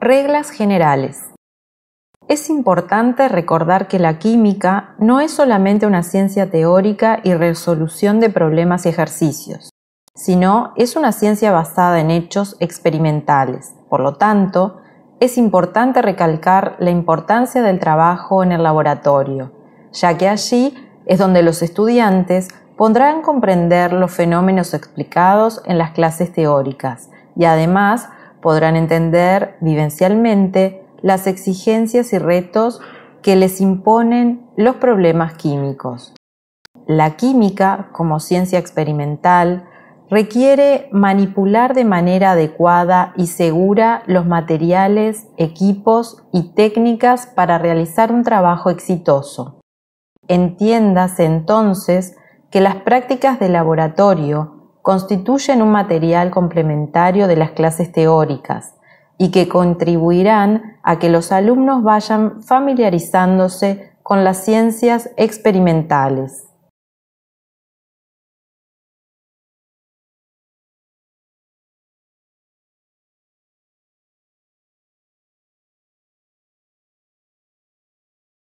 Reglas generales. Es importante recordar que la química no es solamente una ciencia teórica y resolución de problemas y ejercicios, sino es una ciencia basada en hechos experimentales. Por lo tanto, es importante recalcar la importancia del trabajo en el laboratorio, ya que allí es donde los estudiantes podrán comprender los fenómenos explicados en las clases teóricas y además podrán entender vivencialmente las exigencias y retos que les imponen los problemas químicos. La química, como ciencia experimental, requiere manipular de manera adecuada y segura los materiales, equipos y técnicas para realizar un trabajo exitoso. Entiéndase entonces que las prácticas de laboratorio constituyen un material complementario de las clases teóricas y que contribuirán a que los alumnos vayan familiarizándose con las ciencias experimentales.